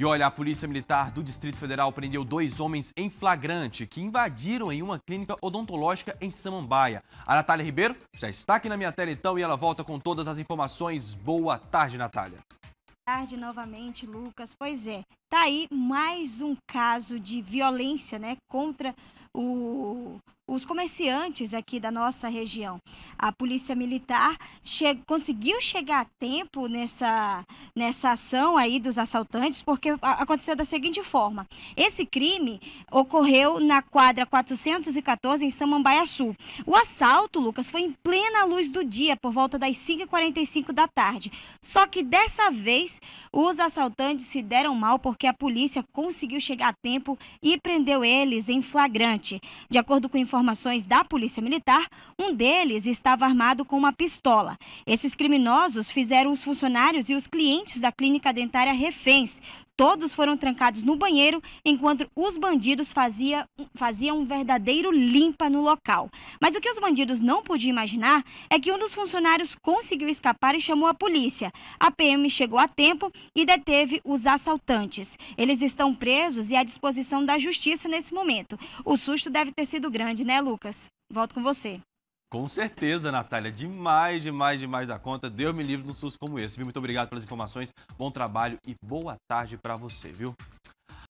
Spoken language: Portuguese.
E olha, a Polícia Militar do Distrito Federal prendeu dois homens em flagrante que invadiram em uma clínica odontológica em Samambaia. A Natália Ribeiro já está aqui na minha tela então e ela volta com todas as informações. Boa tarde, Natália. Boa tarde novamente, Lucas. Pois é, tá aí mais um caso de violência, né, contra o os comerciantes aqui da nossa região. A Polícia Militar che conseguiu chegar a tempo nessa, nessa ação aí dos assaltantes, porque aconteceu da seguinte forma: esse crime ocorreu na quadra 414 em Samambaia Sul. O assalto, Lucas, foi em plena luz do dia, por volta das 5h45 da tarde. Só que dessa vez os assaltantes se deram mal porque a polícia conseguiu chegar a tempo e prendeu eles em flagrante. De acordo com informações informações da Polícia Militar, um deles estava armado com uma pistola. Esses criminosos fizeram os funcionários e os clientes da clínica dentária reféns Todos foram trancados no banheiro, enquanto os bandidos fazia, faziam um verdadeiro limpa no local. Mas o que os bandidos não podiam imaginar é que um dos funcionários conseguiu escapar e chamou a polícia. A PM chegou a tempo e deteve os assaltantes. Eles estão presos e à disposição da justiça nesse momento. O susto deve ter sido grande, né, Lucas? Volto com você. Com certeza, Natália. Demais, demais, demais da conta. Deus me livre de um susto como esse, Muito obrigado pelas informações, bom trabalho e boa tarde para você, viu?